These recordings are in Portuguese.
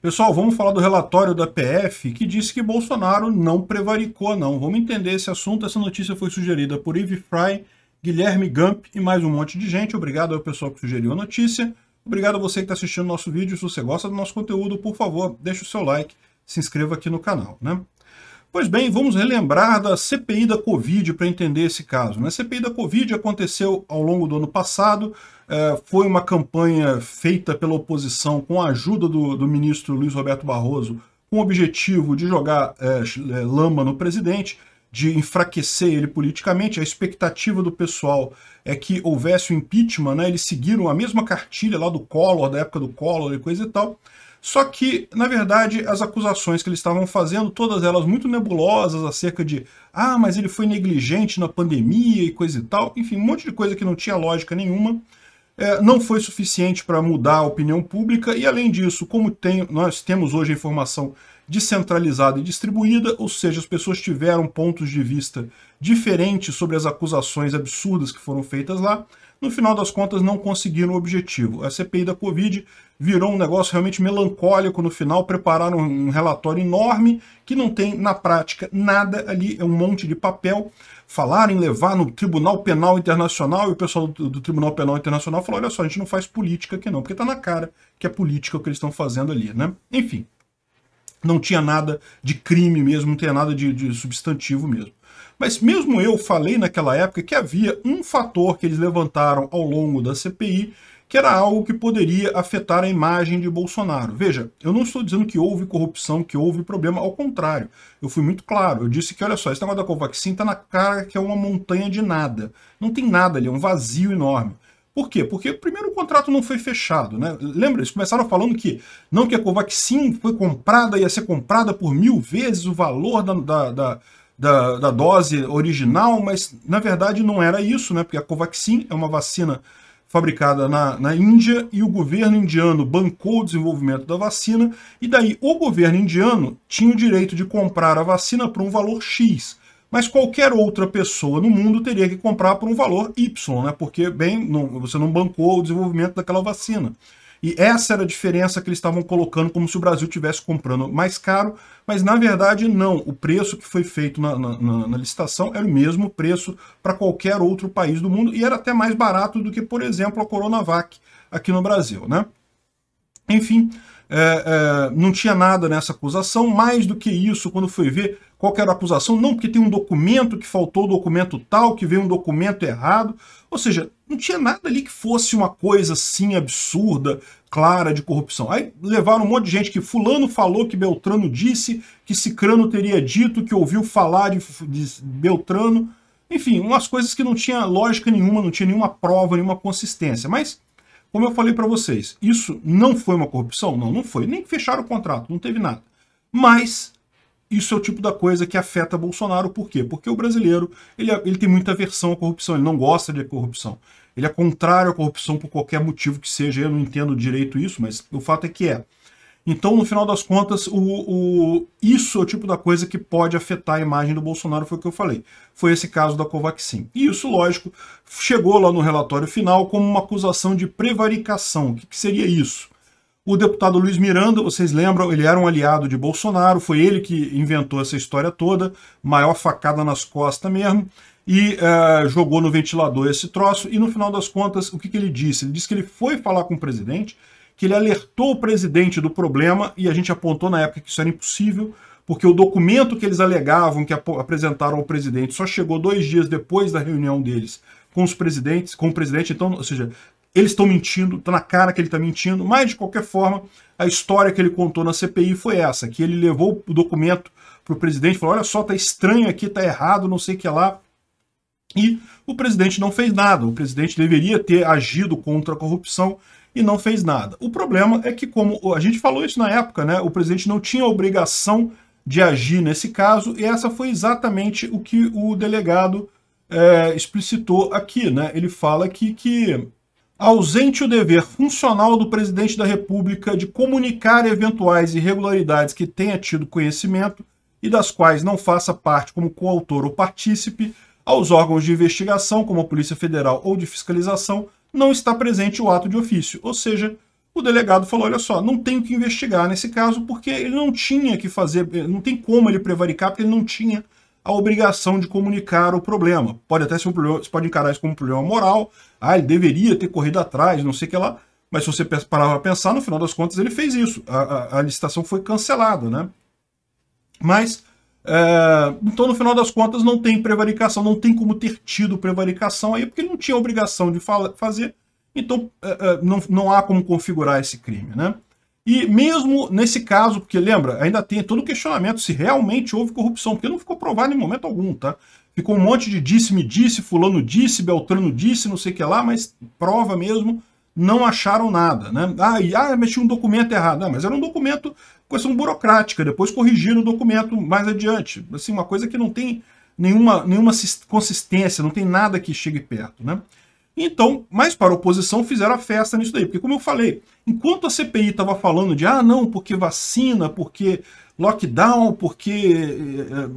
Pessoal, vamos falar do relatório da PF que disse que Bolsonaro não prevaricou, não. Vamos entender esse assunto. Essa notícia foi sugerida por Eve Fry, Guilherme Gump e mais um monte de gente. Obrigado ao pessoal que sugeriu a notícia. Obrigado a você que está assistindo nosso vídeo. Se você gosta do nosso conteúdo, por favor, deixe o seu like, se inscreva aqui no canal. Né? Pois bem, vamos relembrar da CPI da Covid para entender esse caso. Né? A CPI da Covid aconteceu ao longo do ano passado, eh, foi uma campanha feita pela oposição com a ajuda do, do ministro Luiz Roberto Barroso, com o objetivo de jogar é, lama no presidente, de enfraquecer ele politicamente. A expectativa do pessoal é que houvesse o impeachment, né? eles seguiram a mesma cartilha lá do Collor, da época do Collor e coisa e tal. Só que, na verdade, as acusações que eles estavam fazendo, todas elas muito nebulosas acerca de ah, mas ele foi negligente na pandemia e coisa e tal, enfim, um monte de coisa que não tinha lógica nenhuma, é, não foi suficiente para mudar a opinião pública e, além disso, como tem, nós temos hoje a informação descentralizada e distribuída, ou seja, as pessoas tiveram pontos de vista diferentes sobre as acusações absurdas que foram feitas lá. No final das contas, não conseguiram o objetivo. A CPI da Covid virou um negócio realmente melancólico no final, prepararam um relatório enorme que não tem, na prática, nada ali, é um monte de papel. Falaram em levar no Tribunal Penal Internacional e o pessoal do, do Tribunal Penal Internacional falou, olha só, a gente não faz política aqui não, porque está na cara que é política o que eles estão fazendo ali, né? Enfim, não tinha nada de crime mesmo, não tinha nada de, de substantivo mesmo. Mas mesmo eu falei naquela época que havia um fator que eles levantaram ao longo da CPI que era algo que poderia afetar a imagem de Bolsonaro. Veja, eu não estou dizendo que houve corrupção, que houve problema, ao contrário. Eu fui muito claro, eu disse que, olha só, esse negócio da Covaxin está na cara que é uma montanha de nada. Não tem nada ali, é um vazio enorme. Por quê? Porque primeiro o contrato não foi fechado, né? Lembra? Eles começaram falando que não que a Covaxin foi comprada, ia ser comprada por mil vezes o valor da, da, da da, da, dose original, mas na verdade não era isso, né? Porque a Covaxin é uma vacina fabricada na, na Índia e o governo indiano bancou o desenvolvimento da vacina e daí o governo indiano tinha o direito de comprar a vacina por um valor X. Mas qualquer outra pessoa no mundo teria que comprar por um valor Y, né? porque bem, não, você não bancou o desenvolvimento daquela vacina. E essa era a diferença que eles estavam colocando, como se o Brasil estivesse comprando mais caro, mas na verdade não. O preço que foi feito na, na, na licitação era o mesmo preço para qualquer outro país do mundo e era até mais barato do que, por exemplo, a Coronavac aqui no Brasil. Né? Enfim, é, é, não tinha nada nessa acusação, mais do que isso, quando foi ver qual era a acusação, não porque tem um documento que faltou, documento tal, que veio um documento errado, ou seja, não tinha nada ali que fosse uma coisa assim absurda, clara de corrupção. Aí levaram um monte de gente que fulano falou que Beltrano disse, que Cicrano teria dito, que ouviu falar de, de Beltrano, enfim, umas coisas que não tinha lógica nenhuma, não tinha nenhuma prova, nenhuma consistência, mas como eu falei para vocês, isso não foi uma corrupção? Não, não foi. Nem fecharam o contrato, não teve nada. Mas isso é o tipo da coisa que afeta Bolsonaro. Por quê? Porque o brasileiro ele, ele tem muita aversão à corrupção, ele não gosta de corrupção. Ele é contrário à corrupção por qualquer motivo que seja. Eu não entendo direito isso, mas o fato é que é. Então, no final das contas, o, o, isso é o tipo da coisa que pode afetar a imagem do Bolsonaro, foi o que eu falei. Foi esse caso da Covaxin. E isso, lógico, chegou lá no relatório final como uma acusação de prevaricação. O que, que seria isso? O deputado Luiz Miranda, vocês lembram, ele era um aliado de Bolsonaro, foi ele que inventou essa história toda, maior facada nas costas mesmo, e é, jogou no ventilador esse troço. E no final das contas, o que, que ele disse? Ele disse que ele foi falar com o presidente que ele alertou o presidente do problema e a gente apontou na época que isso era impossível, porque o documento que eles alegavam que ap apresentaram ao presidente só chegou dois dias depois da reunião deles com os presidentes, com o presidente, então, ou seja, eles estão mentindo, está na cara que ele está mentindo, mas de qualquer forma, a história que ele contou na CPI foi essa, que ele levou o documento para o presidente, falou, olha só, tá estranho aqui, tá errado, não sei o que lá, e o presidente não fez nada, o presidente deveria ter agido contra a corrupção, e não fez nada. O problema é que, como a gente falou isso na época, né, o presidente não tinha obrigação de agir nesse caso, e essa foi exatamente o que o delegado é, explicitou aqui. Né? Ele fala aqui que ausente o dever funcional do presidente da República de comunicar eventuais irregularidades que tenha tido conhecimento e das quais não faça parte como coautor ou partícipe aos órgãos de investigação, como a Polícia Federal ou de fiscalização, não está presente o ato de ofício. Ou seja, o delegado falou, olha só, não tenho que investigar nesse caso porque ele não tinha que fazer, eh, não tem como ele prevaricar porque ele não tinha a obrigação de comunicar o problema. Pode até ser um problema, você pode encarar isso como um problema moral, ah, ele deveria ter corrido atrás, não sei o que lá, mas se você parar para pensar, no final das contas ele fez isso, a, a, a licitação foi cancelada, né? Mas é, então, no final das contas, não tem prevaricação, não tem como ter tido prevaricação aí, porque não tinha obrigação de fazer, então é, é, não, não há como configurar esse crime, né? E mesmo nesse caso, porque lembra, ainda tem todo o questionamento se realmente houve corrupção, porque não ficou provado em momento algum, tá? Ficou um monte de disse-me disse, fulano disse, Beltrano disse, não sei o que lá, mas prova mesmo, não acharam nada, né? Ah, e, ah mas tinha um documento errado. Não, ah, mas era um documento questão burocrática, depois corrigir no documento mais adiante. Assim, uma coisa que não tem nenhuma, nenhuma consistência, não tem nada que chegue perto, né? Então, mas para a oposição fizeram a festa nisso daí, porque como eu falei, enquanto a CPI estava falando de ah não, porque vacina, porque lockdown, porque eh, eh,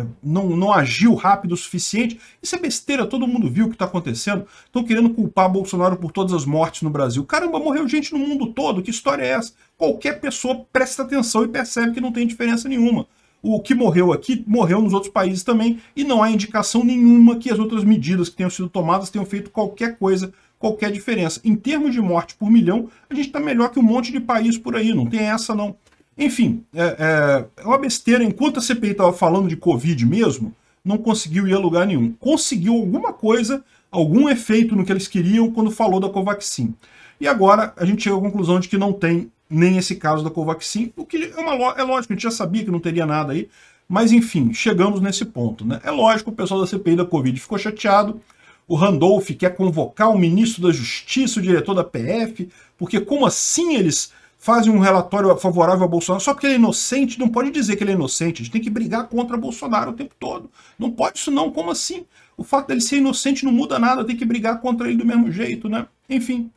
eh, não, não agiu rápido o suficiente, isso é besteira, todo mundo viu o que está acontecendo, estão querendo culpar Bolsonaro por todas as mortes no Brasil. Caramba, morreu gente no mundo todo, que história é essa? Qualquer pessoa presta atenção e percebe que não tem diferença nenhuma o que morreu aqui morreu nos outros países também, e não há indicação nenhuma que as outras medidas que tenham sido tomadas tenham feito qualquer coisa, qualquer diferença. Em termos de morte por milhão, a gente está melhor que um monte de país por aí, não tem essa não. Enfim, é, é, é uma besteira. Enquanto a CPI estava falando de Covid mesmo, não conseguiu ir a lugar nenhum. Conseguiu alguma coisa, algum efeito no que eles queriam quando falou da Covaxin. E agora a gente chega à conclusão de que não tem nem esse caso da Covaxin, o que é, uma, é lógico, a gente já sabia que não teria nada aí, mas enfim, chegamos nesse ponto. Né? É lógico, o pessoal da CPI da Covid ficou chateado, o Randolph quer convocar o ministro da Justiça, o diretor da PF, porque como assim eles fazem um relatório favorável a Bolsonaro só porque ele é inocente? Não pode dizer que ele é inocente, a gente tem que brigar contra Bolsonaro o tempo todo. Não pode isso não, como assim? O fato dele ser inocente não muda nada, tem que brigar contra ele do mesmo jeito, né? Enfim,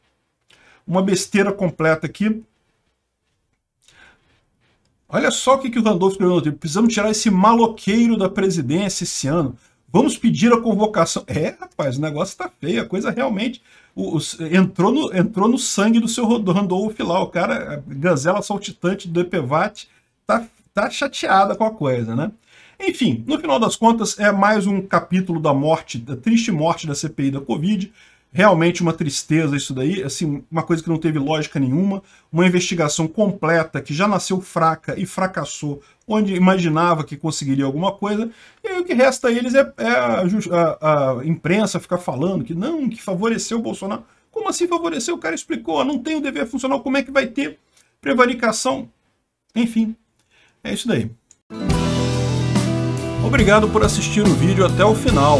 uma besteira completa aqui. Olha só o que, que o Randolph escreveu no Twitter. Precisamos tirar esse maloqueiro da presidência esse ano. Vamos pedir a convocação. É, rapaz, o negócio tá feio. A coisa realmente o, o, entrou, no, entrou no sangue do seu do Randolph lá. O cara, a gazela saltitante do EPVAT, tá, tá chateada com a coisa, né? Enfim, no final das contas, é mais um capítulo da morte, da triste morte da CPI da Covid. Realmente uma tristeza isso daí, assim, uma coisa que não teve lógica nenhuma, uma investigação completa que já nasceu fraca e fracassou, onde imaginava que conseguiria alguma coisa, e aí o que resta a eles é, é a, a, a imprensa ficar falando que não, que favoreceu o Bolsonaro. Como assim favoreceu? O cara explicou, ah, não tem o dever funcional, como é que vai ter prevaricação? Enfim, é isso daí. Obrigado por assistir o vídeo até o final.